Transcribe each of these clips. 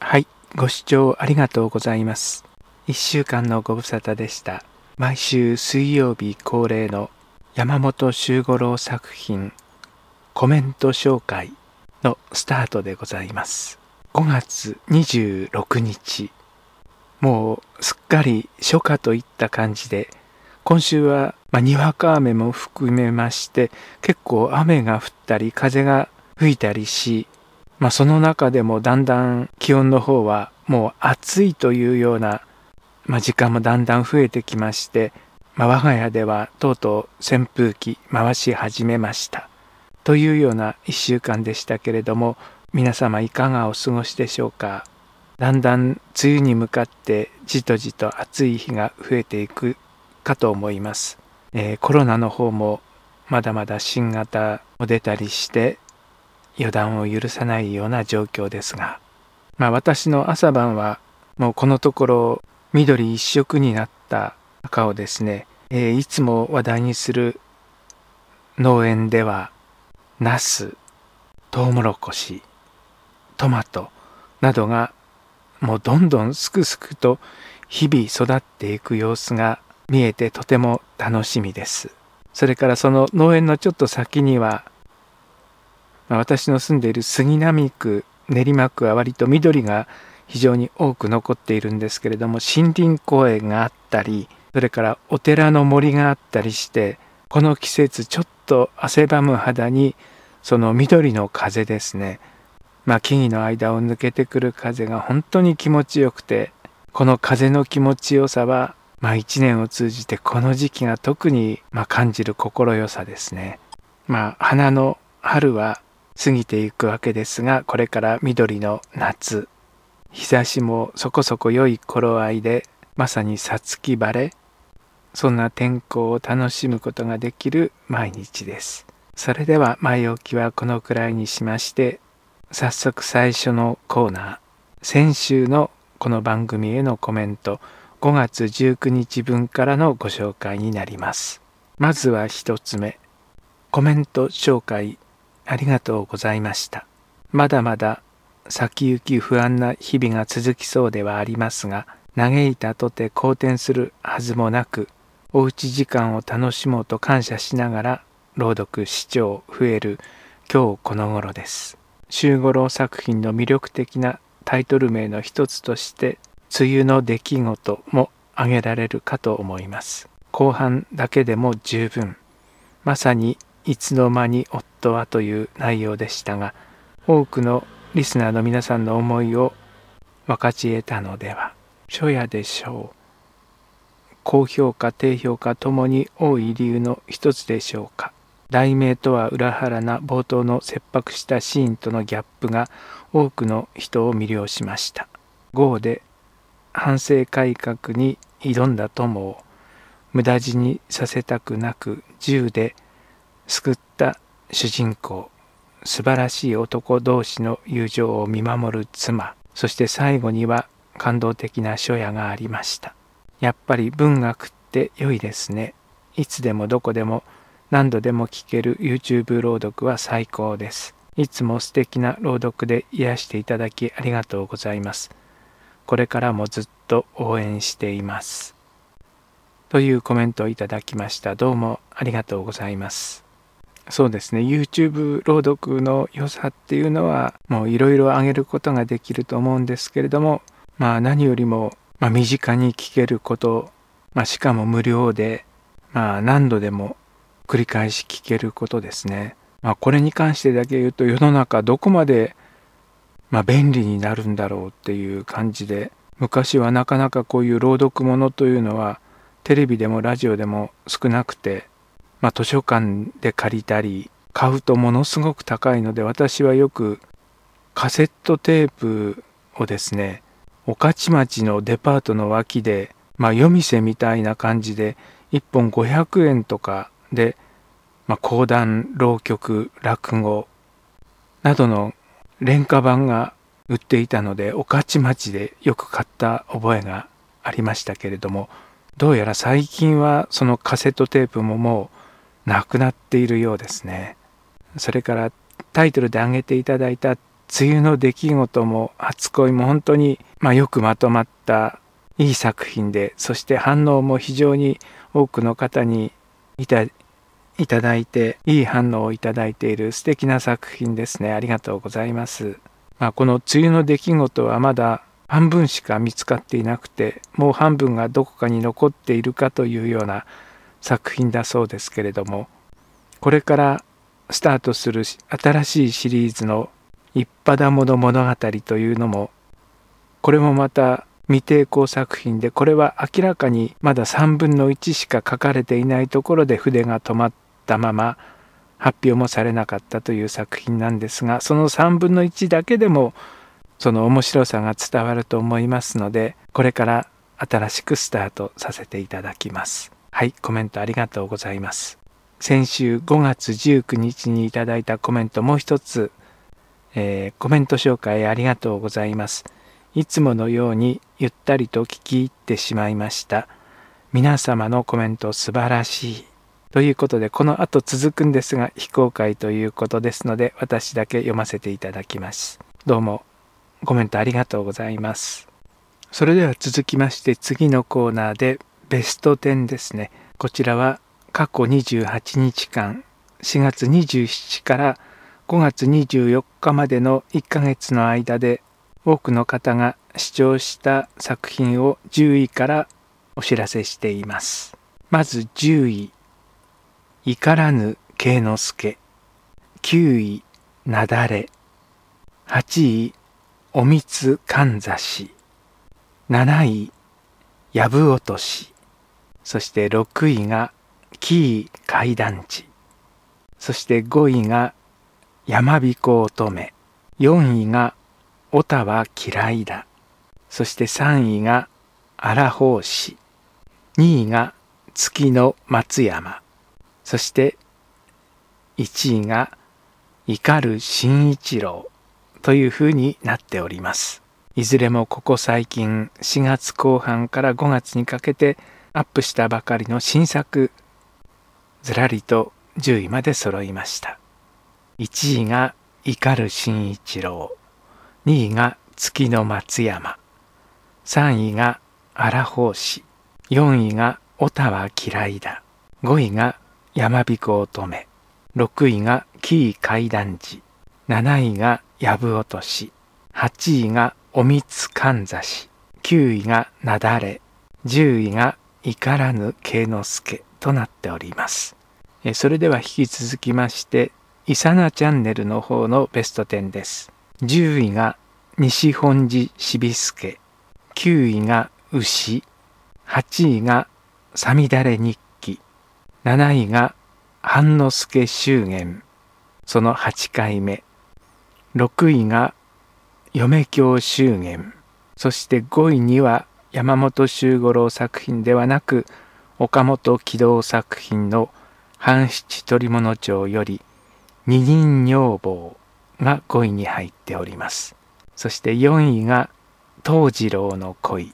はい、ご視聴ありがとうございます。1週間のご無沙汰でした。毎週水曜日恒例の山本周五郎作品コメント紹介のスタートでございます。5月26日。もうすっかり初夏といった感じで、今週は、まあ、にわか雨も含めまして、結構雨が降ったり風が吹いたりし、まあ、その中でもだんだん気温の方はもう暑いというような、まあ、時間もだんだん増えてきまして、まあ、我が家ではとうとう扇風機回し始めましたというような1週間でしたけれども皆様いかがお過ごしでしょうかだんだん梅雨に向かってじとじと暑い日が増えていくかと思います、えー、コロナの方もまだまだ新型も出たりして予断を許さないような状況ですが、まあ、私の朝晩はもうこのところ緑一色になった赤をですね、えー、いつも話題にする農園ではナストウモロコシトマトなどがもうどんどんすくすくと日々育っていく様子が見えてとても楽しみですそれからその農園のちょっと先にはまあ、私の住んでいる杉並区練馬区は割と緑が非常に多く残っているんですけれども森林公園があったりそれからお寺の森があったりしてこの季節ちょっと汗ばむ肌にその緑の風ですね、まあ、木々の間を抜けてくる風が本当に気持ちよくてこの風の気持ちよさは、まあ、年を通じてこの時期が特にま感じる心よさですね。まあ、花の春は過ぎていくわけですがこれから緑の夏日差しもそこそこ良い頃合いでまさにさつき晴れそんな天候を楽しむことができる毎日ですそれでは前置きはこのくらいにしまして早速最初のコーナー先週のこの番組へのコメント5月19日分からのご紹介になりますまずは1つ目コメント紹介ありがとうございました。まだまだ先行き不安な日々が続きそうではありますが、嘆いたとて好転するはずもなく、おうち時間を楽しもうと感謝しながら朗読視聴増える今日この頃です。週五郎作品の魅力的なタイトル名の一つとして「梅雨の出来事」も挙げられるかと思います。後半だけでも十分まさにいつの間に大とは」という内容でしたが多くのリスナーの皆さんの思いを分かち得たのでは初夜でしょう高評価低評価ともに多い理由の一つでしょうか題名とは裏腹な冒頭の切迫したシーンとのギャップが多くの人を魅了しました豪で反省改革に挑んだ友を無駄死にさせたくなく銃で救った主人公素晴らしい男同士の友情を見守る妻そして最後には感動的な初夜がありましたやっぱり文学って良いですねいつでもどこでも何度でも聴ける YouTube 朗読は最高ですいつも素敵な朗読で癒していただきありがとうございますこれからもずっと応援していますというコメントをいただきましたどうもありがとうございますそうですね YouTube 朗読の良さっていうのはもういろいろ上げることができると思うんですけれどもまあ何よりも、まあ、身近に聞けること、まあ、しかも無料で、まあ、何度でも繰り返し聞けることですね。まあ、これに関してだけ言うと世の中どこまで、まあ、便利になるんだろうっていう感じで昔はなかなかこういう朗読ものというのはテレビでもラジオでも少なくてまあ、図書館で借りたり買うとものすごく高いので私はよくカセットテープをですね御徒町のデパートの脇で、まあ、夜店みたいな感じで1本500円とかで、まあ、講談浪曲落語などの廉価版が売っていたので御徒町でよく買った覚えがありましたけれどもどうやら最近はそのカセットテープももうなくなっているようですねそれからタイトルで挙げていただいた梅雨の出来事も初恋も本当に、まあ、よくまとまったいい作品でそして反応も非常に多くの方にいたいただいていい反応をいただいている素敵な作品ですねありがとうございます、まあ、この梅雨の出来事はまだ半分しか見つかっていなくてもう半分がどこかに残っているかというような作品だそうですけれどもこれからスタートする新しいシリーズの「一派玉の物語」というのもこれもまた未抵抗作品でこれは明らかにまだ3分の1しか書かれていないところで筆が止まったまま発表もされなかったという作品なんですがその3分の1だけでもその面白さが伝わると思いますのでこれから新しくスタートさせていただきます。はい、コメントありがとうございます。先週5月19日にいただいたコメントもう一つ、えー、コメント紹介ありがとうございます。いつものようにゆったりと聞き入ってしまいました。皆様のコメント素晴らしい。ということで、この後続くんですが、非公開ということですので、私だけ読ませていただきます。どうも、コメントありがとうございます。それでは続きまして、次のコーナーで、ベスト10ですねこちらは過去28日間4月27から5月24日までの1ヶ月の間で多くの方が視聴した作品を10位からお知らせしていますまず10位「怒らぬ慶之助」9位「なだれ」8位「おみつかんざし」7位「やぶ落とし」そして6位が紀伊海団地そして5位が山彦乙女4位がオタは嫌いだそして3位が荒法師2位が月の松山そして1位が怒る新一郎というふうになっておりますいずれもここ最近4月後半から5月にかけてアップしたばかりの新作ずらりと10位まで揃いました1位が怒る新一郎2位が月の松山3位が荒法師4位がオタは嫌いだ5位が山彦乙女6位が紀伊怪談寺7位が藪落とし8位がおみつかんざし9位がなだれ10位が怒らぬ慶之助となっております。それでは引き続きまして、イサナチャンネルの方のベスト10です。10位が西本寺しびすけ、9位が牛、8位がさみだれ日記、7位が半之助祝言、その8回目、6位が嫁教祝言、そして5位には山本周五郎作品ではなく岡本喜道作品の「半七取物帳」より「二人女房」が5位に入っておりますそして4位が東次郎の恋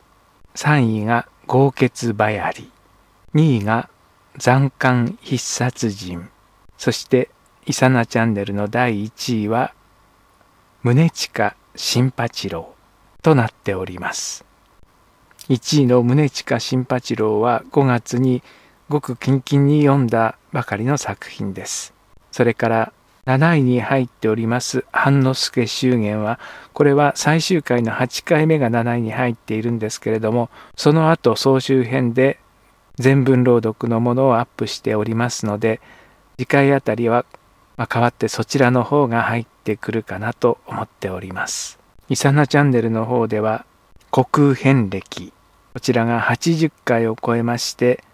3位が豪傑ばやり2位が残刊必殺人そしてイサナチャンネルの第1位は宗近新八郎となっております。1位の宗近新八郎は5月にごく近々に読んだばかりの作品です。それから7位に入っております半之助祝言はこれは最終回の8回目が7位に入っているんですけれどもその後総集編で全文朗読のものをアップしておりますので次回あたりは、変わってそちらの方が入ってくるかなと思っております。イサナチャンネルの方では国遍歴こちらが80回を超えまして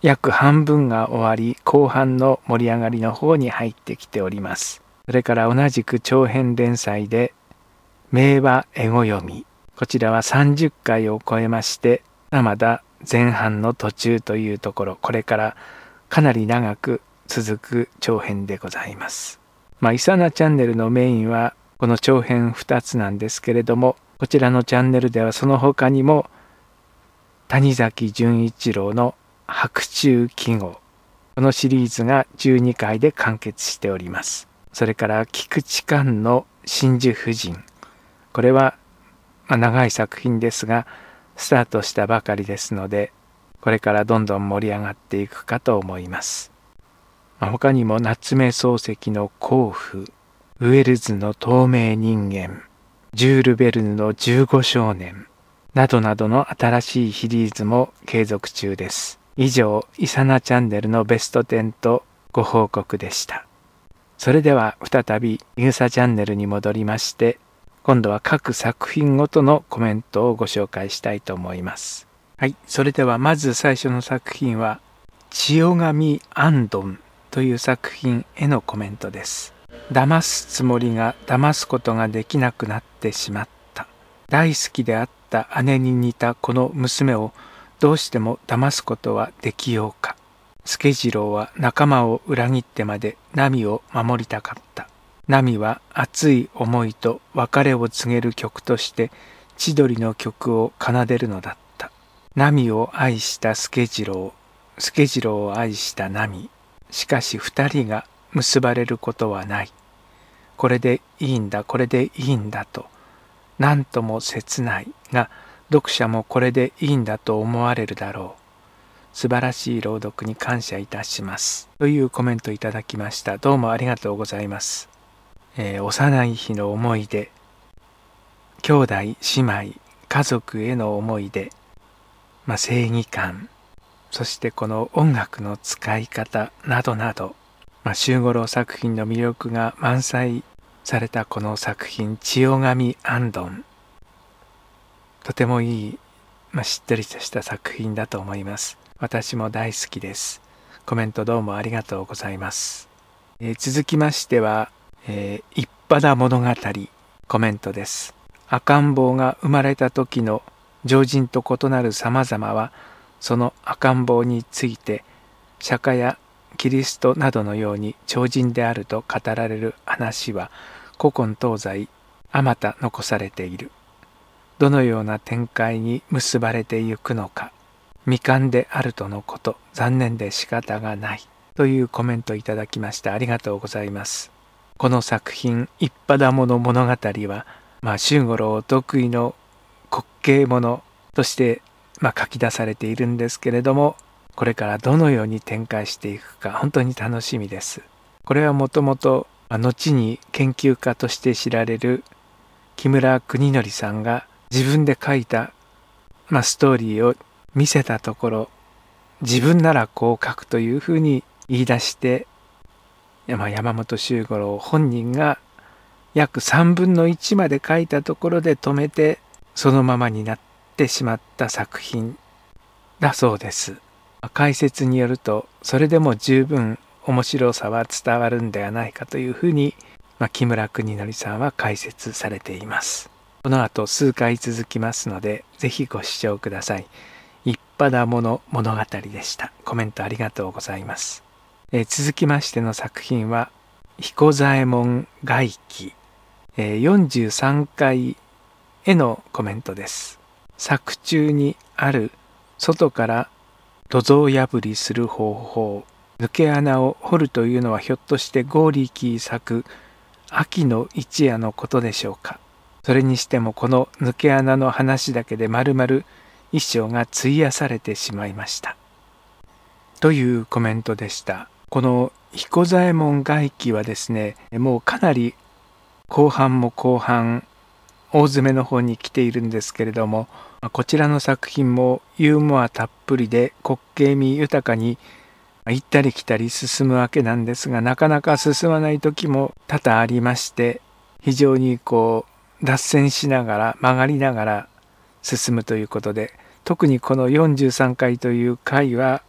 約半分が終わり後半の盛り上がりの方に入ってきておりますそれから同じく長編連載で「名はエゴ読み」こちらは30回を超えましてまだ前半の途中というところこれからかなり長く続く長編でございますまあイサナチャンネルのメインはこの長編2つなんですけれどもこちらのチャンネルではその他にも谷崎潤一郎の白昼記号このシリーズが12回で完結しておりますそれから菊池寛の真珠夫人これは、まあ、長い作品ですがスタートしたばかりですのでこれからどんどん盛り上がっていくかと思います、まあ、他にも夏目漱石の「甲府」ウェルズの透明人間ジュール・ベルヌの15少年などなどの新しいシリーズも継続中です。以上、イサナチャンネルのベスト10とご報告でした。それでは再びイグサチャンネルに戻りまして、今度は各作品ごとのコメントをご紹介したいと思います。はい、それではまず最初の作品は、千代神アンドンという作品へのコメントです。騙すつもりが騙すことができなくなってしまった大好きであった姉に似たこの娘をどうしても騙すことはできようか助次郎は仲間を裏切ってまで奈美を守りたかった奈美は熱い思いと別れを告げる曲として千鳥の曲を奏でるのだった奈美を愛した助次郎助次郎を愛した奈美しかし二人が結ばれることはない。これでいいんだ、これでいいんだと、何とも切ないが、読者もこれでいいんだと思われるだろう。素晴らしい朗読に感謝いたします。というコメントいただきました。どうもありがとうございます。えー、幼い日の思い出、兄弟、姉妹、家族への思い出、まあ、正義感、そしてこの音楽の使い方などなど、まあ、周五郎作品の魅力が満載されたこの作品「千代神安頓」とてもいい、まあ、しっとりとした作品だと思います私も大好きですコメントどうもありがとうございます、えー、続きましては、えー、一派物語コメントです赤ん坊が生まれた時の常人と異なる様々はその赤ん坊について釈迦やキリストなどのように超人であると語られる話は古今東西あまた残されているどのような展開に結ばれてゆくのか未完であるとのこと残念で仕方がないというコメントいただきましたありがとうございますこの作品「一派だもの物語は」まあ周五郎得意の滑稽者として、まあ、書き出されているんですけれどもこれからどのように展開していくか本当に楽しみです。これはもともと後に研究家として知られる木村邦則さんが自分で書いた、まあ、ストーリーを見せたところ自分ならこう書くというふうに言い出して、山本周五郎本人が約3分の1まで書いたところで止めてそのままになってしまった作品だそうです。解説によるとそれでも十分面白さは伝わるんではないかというふうに、まあ、木村邦則さんは解説されていますこの後数回続きますのでぜひご視聴ください一派なもの物語でしたコメントありがとうございます、えー、続きましての作品は彦左衛門外記、えー、43回へのコメントです作中にある外から土蔵破りする方法抜け穴を掘るというのはひょっとしてゴーリーキー作秋の一夜のことでしょうかそれにしてもこの抜け穴の話だけでまるまる一生が費やされてしまいましたというコメントでしたこの彦左衛門外記はですねもうかなり後半も後半大詰めの方に来ているんですけれどもこちらの作品もユーモアたっぷりで滑稽味豊かに行ったり来たり進むわけなんですがなかなか進まない時も多々ありまして非常にこう脱線しながら曲がりながら進むということで特にこの43回という回は、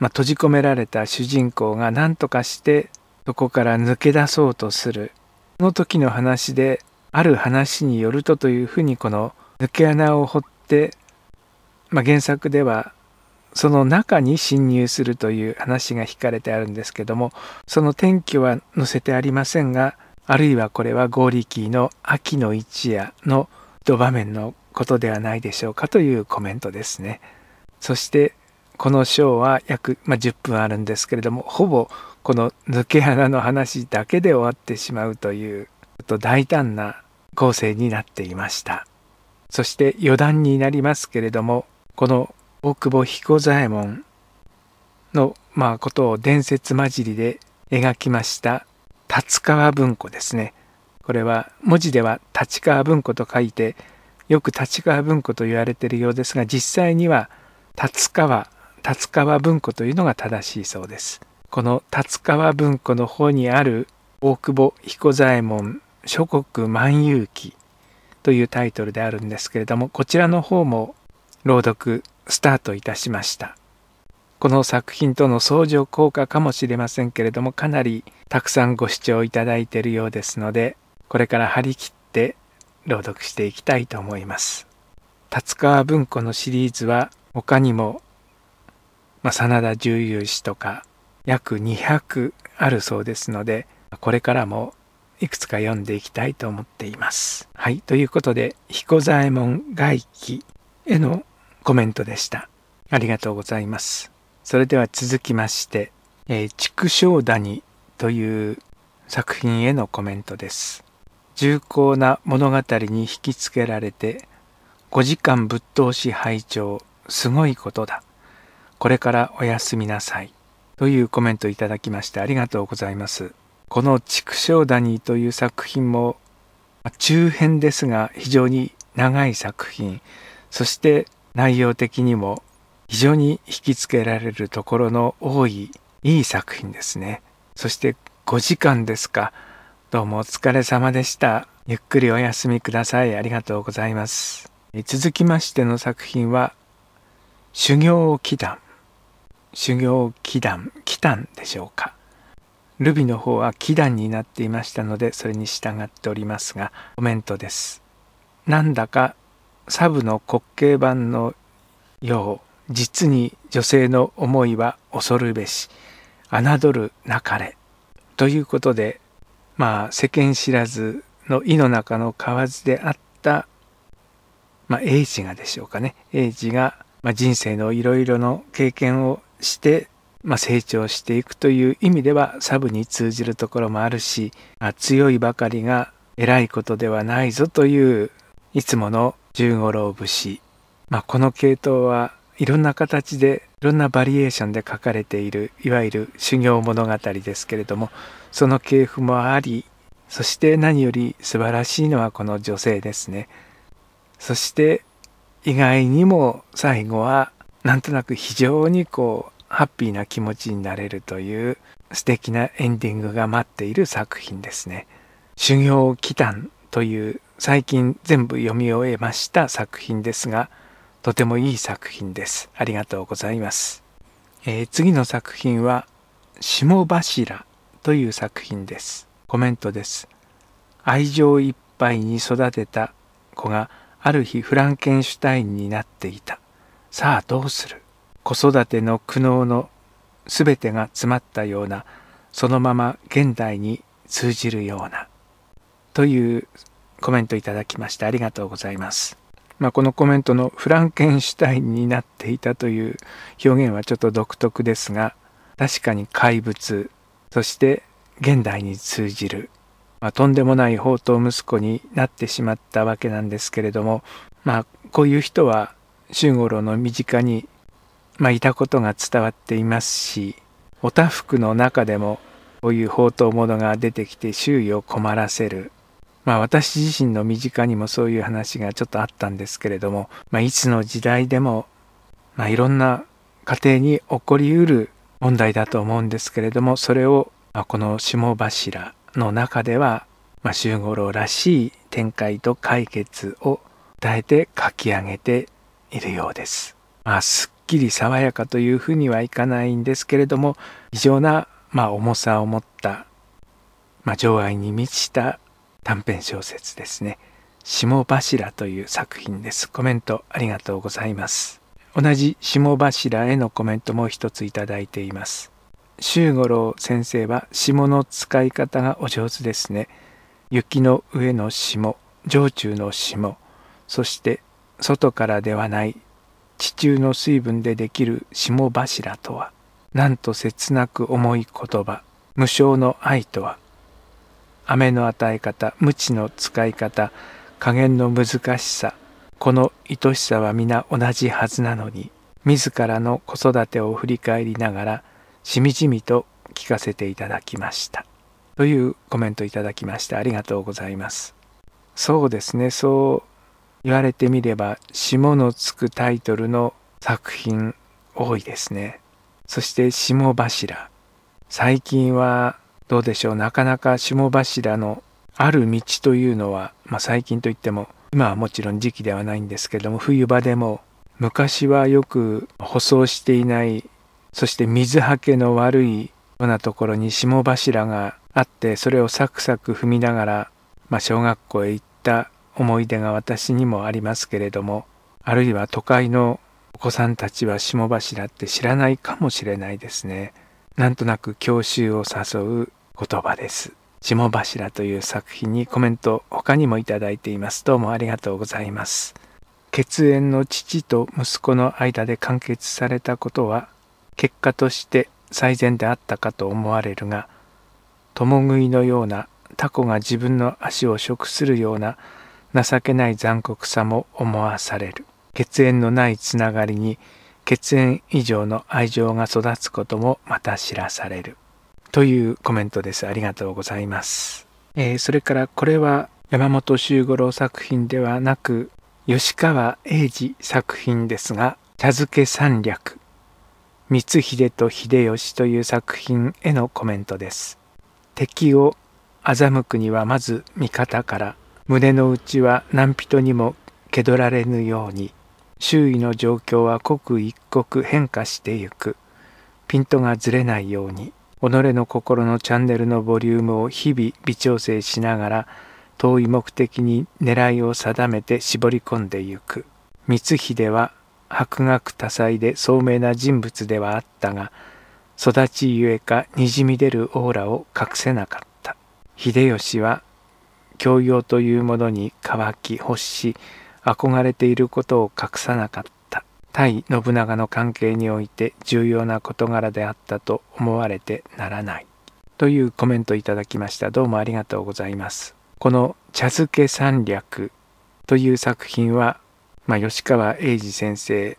まあ、閉じ込められた主人公が何とかしてそこから抜け出そうとするその時の話である話によるとというふうにこの抜け穴を掘って、まあ、原作ではその中に侵入するという話が引かれてあるんですけどもその天気は載せてありませんがあるいはこれはゴーリキーの「秋の一夜」のド場面のことではないでしょうかというコメントですね。そしてこの章は約、まあ、10分あるんですけれどもほぼこの抜け穴の話だけで終わってしまうというと大胆な構成になっていました。そして余談になりますけれどもこの大久保彦左衛門の、まあ、ことを伝説交じりで描きました立川文庫ですねこれは文字では立川文庫と書いてよく立川文庫と言われているようですが実際には立川立川文庫というのが正しいそうですこの立川文庫の方にある大久保彦左衛門諸国万有記というタイトルであるんですけれども、こちらの方も朗読スタートいたしました。この作品との相乗効果かもしれませんけれども、かなりたくさんご視聴いただいているようですので、これから張り切って朗読していきたいと思います。達川文庫のシリーズは他にも、まあ、真田重雄氏とか約200あるそうですので、これからもいくつか読んでいきたいと思っています。はい、ということで彦左衛門外記へのコメントでした。ありがとうございます。それでは続きまして「えー、畜生谷」という作品へのコメントです。重厚な物語に引きつけられて5時間ぶっ通し拝聴すごいことだ。これからおやすみなさい。というコメントをいただきましてありがとうございます。この「畜生谷」という作品も中編ですが非常に長い作品そして内容的にも非常に引きつけられるところの多いいい作品ですねそして5時間ですかどうもお疲れ様でしたゆっくりお休みくださいありがとうございます続きましての作品は修行祈願修行祈願祈願でしょうかルビの方は祈願になっていましたのでそれに従っておりますがコメントですなんだかサブの滑稽版のよう実に女性の思いは恐るべし侮るなかれということでまあ世間知らずの井の中の蛙であったまあ英治がでしょうかね英治が、まあ、人生のいろいろの経験をしてまあ、成長していくという意味ではサブに通じるところもあるしあ強いばかりが偉いことではないぞといういつもの十五郎節、まあ、この系統はいろんな形でいろんなバリエーションで書かれているいわゆる修行物語ですけれどもその系譜もありそして何より素晴らしいのはこの女性ですね。そして意外にも最後はなんとなく非常にこうハッピーな気持ちになれるという素敵なエンディングが待っている作品ですね。修行祈祷という最近全部読み終えました作品ですが、とてもいい作品です。ありがとうございます。えー、次の作品は、下柱という作品です。コメントです。愛情いっぱいに育てた子がある日フランケンシュタインになっていた。さあどうする子育ての苦悩のすべてが詰まったようなそのまま現代に通じるようなというコメントいただきましてありがとうございます。まあ、このコメントのフランケンシュタインになっていたという表現はちょっと独特ですが確かに怪物そして現代に通じる、まあ、とんでもない宝刀息子になってしまったわけなんですけれどもまあこういう人は周五郎の身近にまあ、いたことが伝わっていますしおたふくの中でもこういう宝刀物が出てきて周囲を困らせる。まあ私自身の身近にもそういう話がちょっとあったんですけれども、まあ、いつの時代でも、まあ、いろんな家庭に起こりうる問題だと思うんですけれどもそれを、まあ、この下柱の中では、まあ、周五郎らしい展開と解決を伝えて書き上げているようです。まあ、すっきり爽やかというふうにはいかないんですけれども異常な、まあ、重さを持った、まあ、情愛に満ちた短編小説ですね「霜柱」という作品です。コメントありがとうございます。同じ霜柱へのコメントも一ついただいています。周五郎先生は霜の使い方がお上手ですね。雪の上の霜、上中の霜、そして外からではない地中の水分でできる霜柱とはなんと切なく重い言葉無償の愛とは雨の与え方無知の使い方加減の難しさこの愛しさは皆同じはずなのに自らの子育てを振り返りながらしみじみと聞かせていただきましたというコメントいただきましてありがとうございますそうですねそう言われてみれば霜のつくタイトルの作品多いですねそして霜柱最近はどうでしょうなかなか霜柱のある道というのは、まあ、最近といっても今はもちろん時期ではないんですけども冬場でも昔はよく舗装していないそして水はけの悪いようなところに霜柱があってそれをサクサク踏みながら、まあ、小学校へ行った思い出が私にもありますけれどもあるいは都会のお子さんたちは霜柱って知らないかもしれないですねなんとなく郷愁を誘う言葉です霜柱という作品にコメント他にもいただいていますどうもありがとうございます血縁の父と息子の間で完結されたことは結果として最善であったかと思われるが共食いのようなタコが自分の足を食するような情けない残酷さも思わされる血縁のないつながりに血縁以上の愛情が育つこともまた知らされるというコメントですありがとうございます、えー、それからこれは山本周五郎作品ではなく吉川英治作品ですが茶漬け三略光秀と秀吉という作品へのコメントです敵を欺くにはまず味方から胸の内は何人にも気取られぬように周囲の状況は刻一刻変化してゆくピントがずれないように己の心のチャンネルのボリュームを日々微調整しながら遠い目的に狙いを定めて絞り込んでゆく光秀は博学多彩で聡明な人物ではあったが育ちゆえかにじみ出るオーラを隠せなかった秀吉は教養というものに乾き欲し憧れていることを隠さなかった対信長の関係において重要な事柄であったと思われてならないというコメントいただきましたどうもありがとうございますこの茶漬け三略という作品は、まあ、吉川英治先生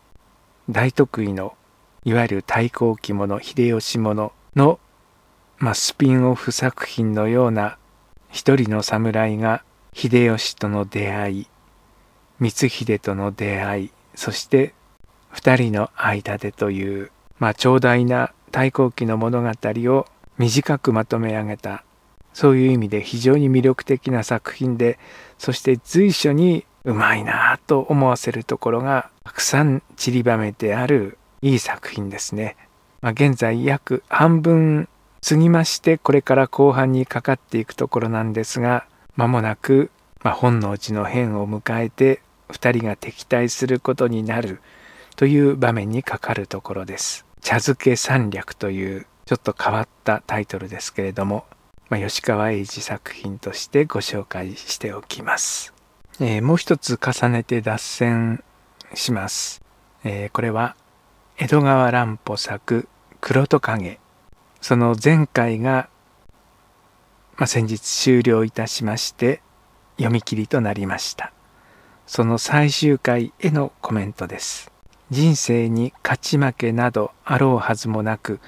大得意のいわゆる太閤記者秀吉者の、まあ、スピンオフ作品のような一人の侍が秀吉との出会い光秀との出会いそして二人の間でという、まあ、長大な太閤記の物語を短くまとめ上げたそういう意味で非常に魅力的な作品でそして随所にうまいなぁと思わせるところがたくさん散りばめてあるいい作品ですね。まあ、現在約半分次ましてこれから後半にかかっていくところなんですが間もなく、まあ、本能寺の変を迎えて2人が敵対することになるという場面にかかるところです。茶漬け三略というちょっと変わったタイトルですけれども、まあ、吉川英治作品としてご紹介しておきます。えー、もう一つ重ねて脱線します。えー、これは江戸川乱歩作「黒戸影」その前回が、まあ、先日終了いたしまして読み切りとなりましたその最終回へのコメントです人生に勝ち負けなどあろうはずもなく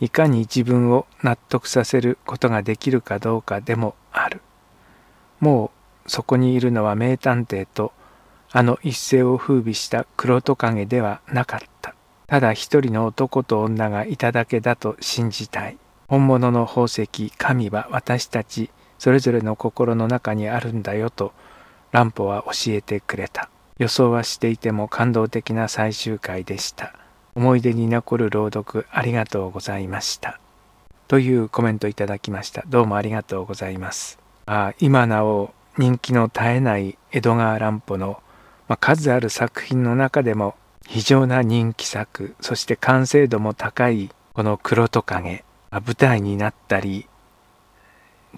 いかに自分を納得させることができるかどうかでもあるもうそこにいるのは名探偵とあの一世を風靡した黒トカゲではなかったただ一人の男と女がいただけだと信じたい。本物の宝石、神は私たちそれぞれの心の中にあるんだよと乱歩は教えてくれた。予想はしていても感動的な最終回でした。思い出に残る朗読ありがとうございました。というコメントいただきました。どうもありがとうございます。あ今なお人気の絶えない江戸川乱歩の、まあ、数ある作品の中でも非常な人気作そして完成度も高いこの「黒トカゲ」舞台になったり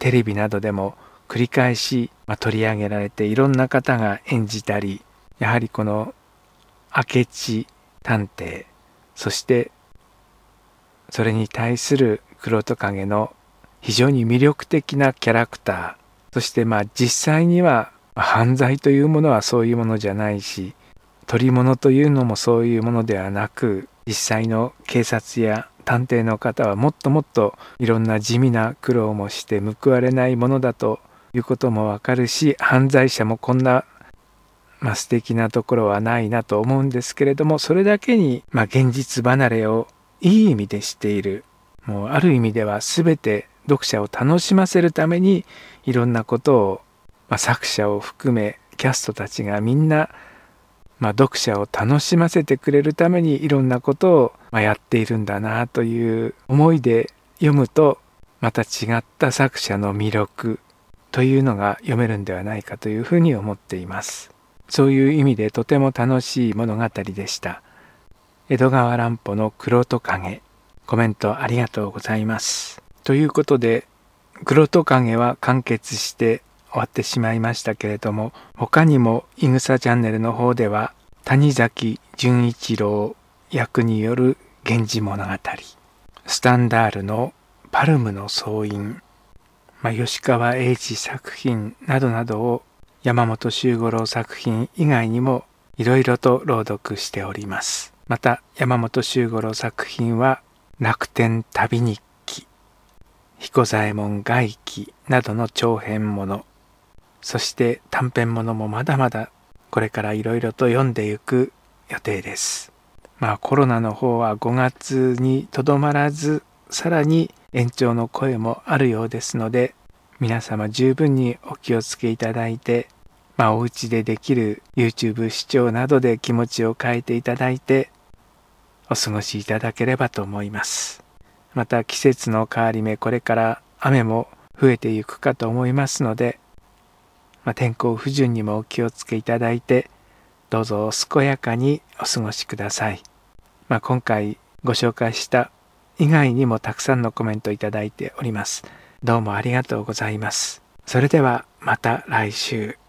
テレビなどでも繰り返し、ま取り上げられていろんな方が演じたりやはりこの明智探偵そしてそれに対する黒トカゲの非常に魅力的なキャラクターそしてまあ実際には犯罪というものはそういうものじゃないし取り物というのもそういうものではなく実際の警察や探偵の方はもっともっといろんな地味な苦労もして報われないものだということもわかるし犯罪者もこんな、まあ、素敵なところはないなと思うんですけれどもそれだけに、まあ、現実離れをいい意味でしているもうある意味では全て読者を楽しませるためにいろんなことを、まあ、作者を含めキャストたちがみんなまあ、読者を楽しませてくれるためにいろんなことを、まやっているんだなという思いで読むとまた違った作者の魅力というのが読めるんではないかというふうに思っています。そういう意味でとても楽しい物語でした。江戸川乱歩の黒トカゲ。コメントありがとうございます。ということで、黒トカゲは完結して終わってしまいましたけれども他にもいぐさチャンネルの方では谷崎潤一郎役による「源氏物語」スタンダールの「パルムの総員」まあ、吉川英治作品などなどを山本周五郎作品以外にもいろいろと朗読しております。また山本周五郎作品は楽天旅日記彦左衛門外記などの長編ものそして短編ものもまだまだこれからいろいろと読んでいく予定です。まあコロナの方は5月にとどまらずさらに延長の声もあるようですので皆様十分にお気をつけいただいてまあお家でできる YouTube 視聴などで気持ちを変えていただいてお過ごしいただければと思います。また季節の変わり目これから雨も増えていくかと思いますのでまあ、天候不順にもお気をつけいただいてどうぞ健やかにお過ごしください、まあ、今回ご紹介した以外にもたくさんのコメントいただいておりますどうもありがとうございますそれではまた来週